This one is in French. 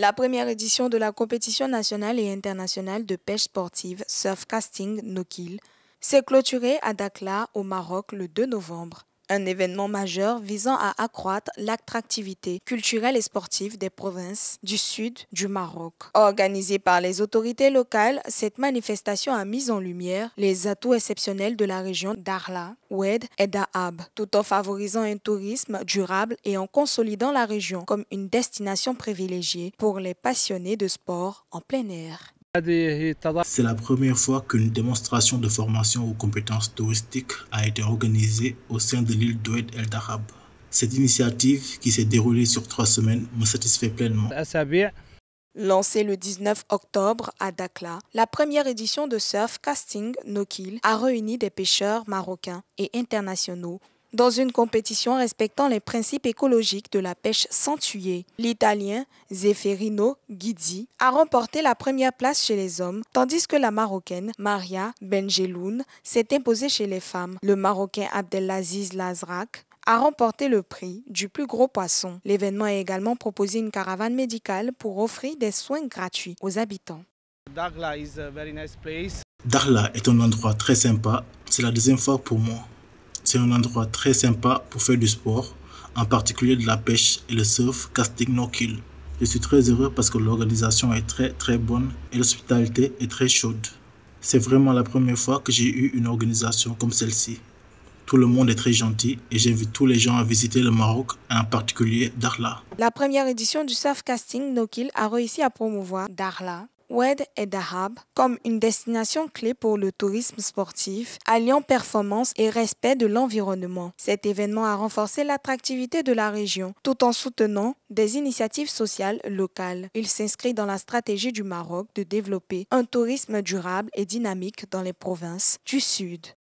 La première édition de la compétition nationale et internationale de pêche sportive Surfcasting Nokil s'est clôturée à Dakla, au Maroc le 2 novembre un événement majeur visant à accroître l'attractivité culturelle et sportive des provinces du sud du Maroc. Organisée par les autorités locales, cette manifestation a mis en lumière les atouts exceptionnels de la région d'Arla, Oued et d'Ahab, tout en favorisant un tourisme durable et en consolidant la région comme une destination privilégiée pour les passionnés de sport en plein air. C'est la première fois qu'une démonstration de formation aux compétences touristiques a été organisée au sein de l'île d'Oued El Darab. Cette initiative, qui s'est déroulée sur trois semaines, me satisfait pleinement. Lancée le 19 octobre à Dakla, la première édition de Surf Casting No a réuni des pêcheurs marocains et internationaux dans une compétition respectant les principes écologiques de la pêche sans tuer. L'Italien Zeferino Guidi a remporté la première place chez les hommes, tandis que la Marocaine Maria Benjeloun s'est imposée chez les femmes. Le Marocain Abdelaziz Lazrak a remporté le prix du plus gros poisson. L'événement a également proposé une caravane médicale pour offrir des soins gratuits aux habitants. Darla est un endroit très sympa. C'est la deuxième fois pour moi. C'est un endroit très sympa pour faire du sport, en particulier de la pêche et le surf casting no kill. Je suis très heureux parce que l'organisation est très très bonne et l'hospitalité est très chaude. C'est vraiment la première fois que j'ai eu une organisation comme celle-ci. Tout le monde est très gentil et j'invite tous les gens à visiter le Maroc, en particulier Darla. La première édition du surf casting No Kill a réussi à promouvoir Darla, Oued et Dahab comme une destination clé pour le tourisme sportif, alliant performance et respect de l'environnement. Cet événement a renforcé l'attractivité de la région tout en soutenant des initiatives sociales locales. Il s'inscrit dans la stratégie du Maroc de développer un tourisme durable et dynamique dans les provinces du Sud.